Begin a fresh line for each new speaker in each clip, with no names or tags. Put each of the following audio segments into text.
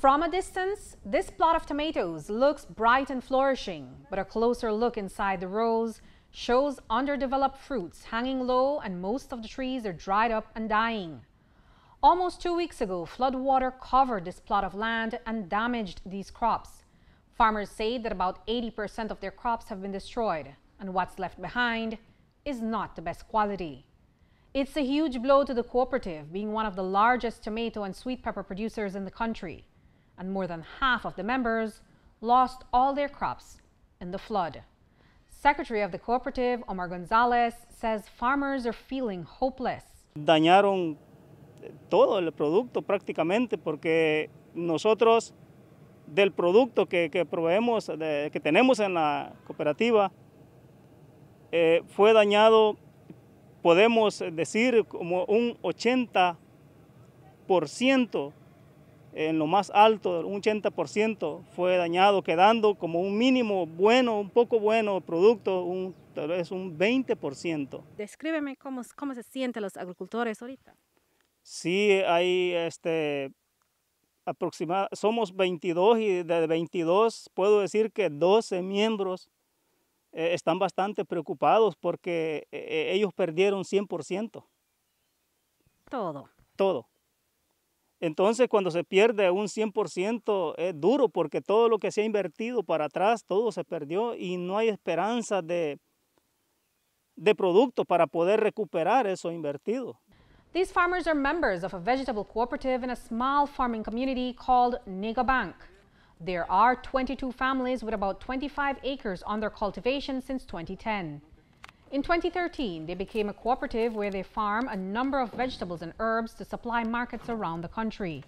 From a distance, this plot of tomatoes looks bright and flourishing, but a closer look inside the rows shows underdeveloped fruits hanging low and most of the trees are dried up and dying. Almost two weeks ago, floodwater covered this plot of land and damaged these crops. Farmers say that about 80% of their crops have been destroyed, and what's left behind is not the best quality. It's a huge blow to the cooperative, being one of the largest tomato and sweet pepper producers in the country. and more than half of the members lost all their crops in the flood. Secretary of the cooperative, Omar Gonzalez, says farmers are feeling hopeless.
Dañaron todo el producto prácticamente porque nosotros del producto que, que proveemos, de, que tenemos en la cooperativa, eh, fue dañado, podemos decir, como un 80% en lo más alto, un 80% fue dañado, quedando como un mínimo bueno, un poco bueno producto, un, tal vez un 20%.
Descríbeme cómo, cómo se sienten los agricultores ahorita.
Sí, hay este, aproximadamente, somos 22 y de 22 puedo decir que 12 miembros eh, están bastante preocupados porque eh, ellos perdieron 100%. Todo. Todo. Entonces cuando se pierde un 100% es duro porque todo lo que se ha invertido para atrás, todo se perdió y no hay esperanza de, de producto para poder recuperar eso invertido.
These farmers are members of a vegetable cooperative in a small farming community called Nigabank. There are 22 families with about 25 acres on their cultivation since 2010. In 2013, they became a cooperative where they farm a number of vegetables and herbs to supply markets around the country.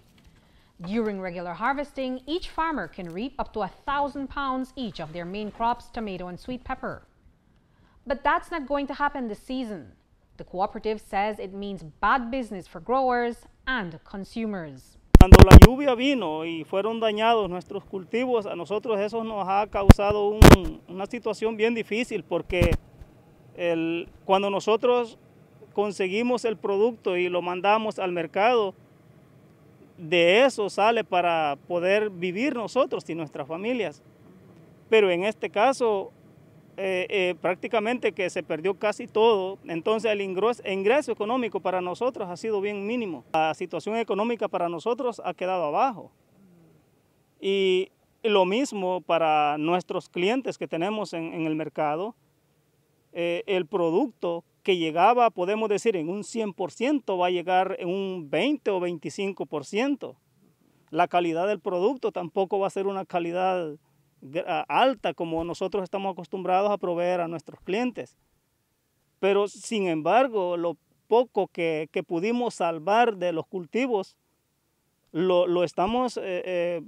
During regular harvesting, each farmer can reap up to a thousand pounds each of their main crops, tomato and sweet pepper. But that's not going to happen this season.
The cooperative says it means bad business for growers and consumers. Cuando la lluvia vino y fueron dañados nuestros cultivos, a nosotros eso nos ha causado un, una situación bien difícil porque cuando nosotros conseguimos el producto y lo mandamos al mercado, de eso sale para poder vivir nosotros y nuestras familias. Pero en este caso, eh, eh, prácticamente que se perdió casi todo, entonces el ingreso, económico para nosotros ha sido bien mínimo. La situación económica para nosotros ha quedado abajo. Y lo mismo para nuestros clientes que tenemos en el mercado, eh, el producto que llegaba, podemos decir, en un 100%, va a llegar en un 20 o 25%. La calidad del producto tampoco va a ser una calidad alta como nosotros estamos acostumbrados a proveer a nuestros clientes. Pero sin embargo, lo poco que, pudimos salvar de los cultivos, lo, estamos eh, eh,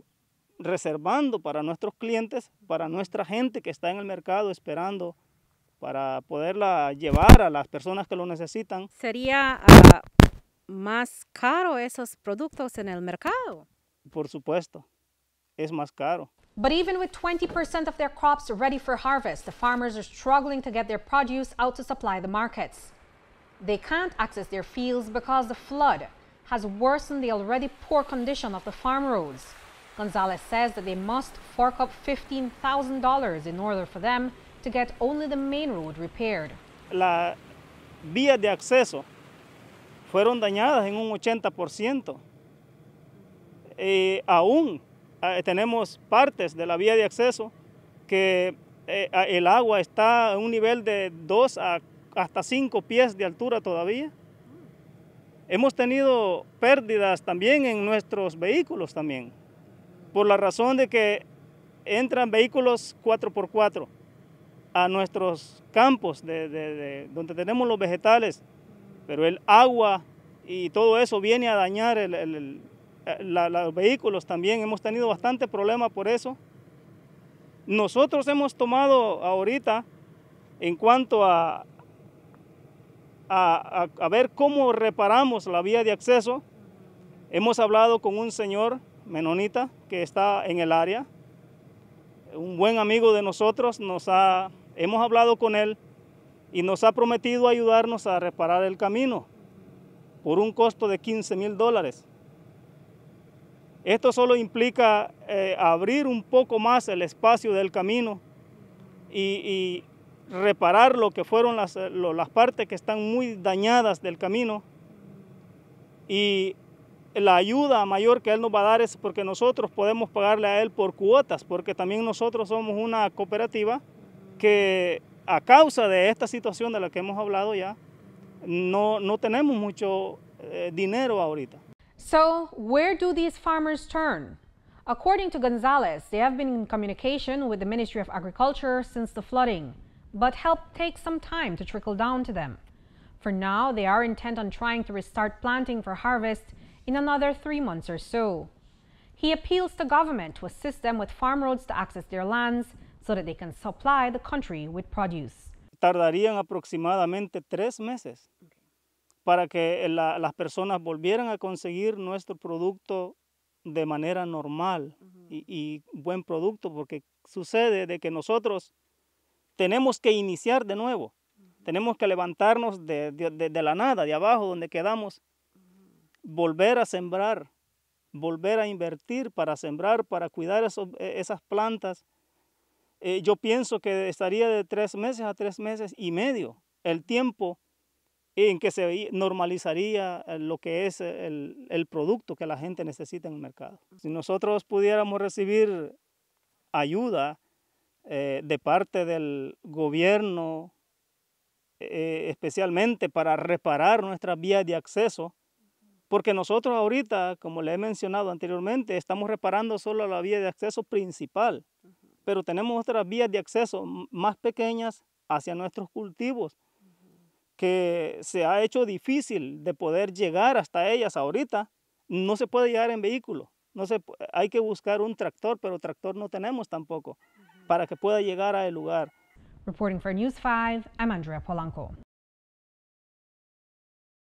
reservando para nuestros clientes, para nuestra gente que está en el mercado esperando para poderla llevar a las personas que lo necesitan. ¿Sería uh, más caro esos productos en el
mercado?
Por supuesto, es más caro.
But even with 20% of their crops ready for harvest, the farmers are struggling to get their produce out to supply the markets. They can't access their fields because the flood has worsened the already poor condition of the farm roads. Gonzalez says that they must fork up $15,000 in order for them to get only the
main road repaired. Las vías de acceso fueron dañadas en un 80%. Eh, aún eh, tenemos partes de la vía de acceso que eh, el agua está a un nivel de 2 a, hasta 5 pies de altura todavía. Hemos tenido pérdidas también en nuestros vehículos también, por la razón de que entran vehículos 4x4 a nuestros campos donde tenemos los vegetales, pero el agua y todo eso viene a dañar los vehículos también. Hemos tenido bastante problema por eso. Nosotros hemos tomado ahorita en cuanto a, a ver cómo reparamos la vía de acceso. Hemos hablado con un señor menonita que está en el área un buen amigo de nosotros nos ha Hemos hablado con él y nos ha prometido ayudarnos a reparar el camino por un costo de 15 mil dólares. Esto solo implica eh, abrir un poco más el espacio del camino y, reparar lo que fueron las, las partes que están muy dañadas del camino. Y la ayuda mayor que Él nos va a dar es porque nosotros podemos pagarle a Él por cuotas, porque también nosotros somos una cooperativa que a causa de esta situación de la que hemos hablado ya, no, no tenemos mucho eh, dinero ahorita. So, where do these
farmers turn? According to Gonzalez, they have been in communication with the Ministry of Agriculture since the flooding, but help takes some time to trickle down to them. For now, they are intent on trying to restart planting for harvest in another three months or so. He appeals to government to assist them with farm roads to access their lands so that they
can supply the country with produce. Tardarían aproximadamente tres meses para que eh, las personas volvieran a conseguir nuestro producto de manera normal y, buen producto, porque sucede de que nosotros tenemos que iniciar de nuevo, tenemos que levantarnos de, la nada, de abajo donde quedamos, volver a sembrar, volver a invertir para sembrar, para cuidar eh, esas plantas, eh, yo pienso que estaría de tres meses a tres meses y medio el tiempo en que se normalizaría eh, lo que es eh, el, producto que la gente necesita en el mercado. Si nosotros pudiéramos recibir ayuda de parte del gobierno, especialmente para reparar nuestras vías de acceso, porque nosotros ahorita, como le he mencionado anteriormente, estamos reparando solo la vía de acceso principal pero tenemos otras vías de acceso más pequeñas hacia nuestros cultivos, que se ha hecho difícil de poder llegar hasta ellas ahorita. No se puede llegar en vehículo, no se, hay que buscar un tractor, pero tractor no tenemos tampoco para que pueda llegar a lugar.
Reporting for News 5, I'm Andrea Polanco.